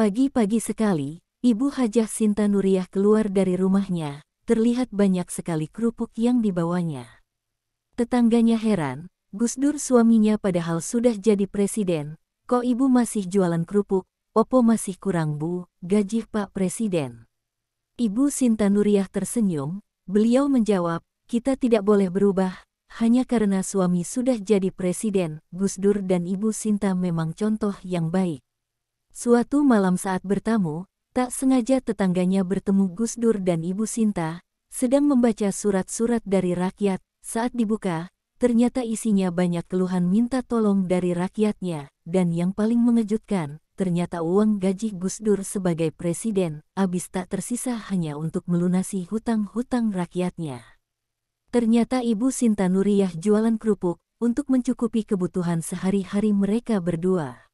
Pagi-pagi sekali, Ibu Hajah Sinta Nuriyah keluar dari rumahnya, terlihat banyak sekali kerupuk yang dibawanya. Tetangganya heran, Gus Dur suaminya padahal sudah jadi presiden, kok ibu masih jualan kerupuk, opo masih kurang bu, gaji Pak Presiden. Ibu Sinta Nuriyah tersenyum, beliau menjawab, kita tidak boleh berubah, hanya karena suami sudah jadi presiden, Gus Dur dan Ibu Sinta memang contoh yang baik. Suatu malam saat bertamu, tak sengaja tetangganya bertemu Gus Dur dan Ibu Sinta, sedang membaca surat-surat dari rakyat. Saat dibuka, ternyata isinya banyak keluhan minta tolong dari rakyatnya, dan yang paling mengejutkan, ternyata uang gaji Gus Dur sebagai presiden habis tak tersisa hanya untuk melunasi hutang-hutang rakyatnya. Ternyata Ibu Sinta Nuriyah jualan kerupuk untuk mencukupi kebutuhan sehari-hari mereka berdua.